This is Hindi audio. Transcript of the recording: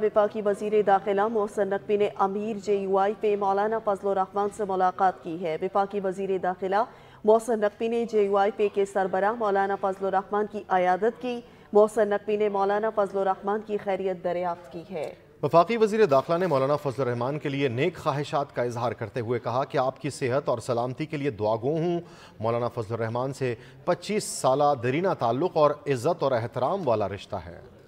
विपाकी वजीर दाखिला मोहसन नकवी ने अमीर जे यू आई पे मौलाना फजलान से मुलाकात की है विपाकी वजीर दाखिला मोहसन नकवी ने जे यू आई पे के सरबरा मौलाना फजलान की अयादत की मोहसन नकवी ने मौलाना फजलरहमान की खैरियत दरियाफ्त की है वफाकी वजी दाखिला ने मौलाना फजलरहमान के लिए नेक ख्वाहिशात का इजहार करते हुए कहा कि आपकी सेहत और सलामती के लिए दुआगो हूँ मौलाना फजलरहमान से पच्चीस साल दरीना ताल्लुक़ और इज़्ज़त और एहतराम वाला रिश्ता है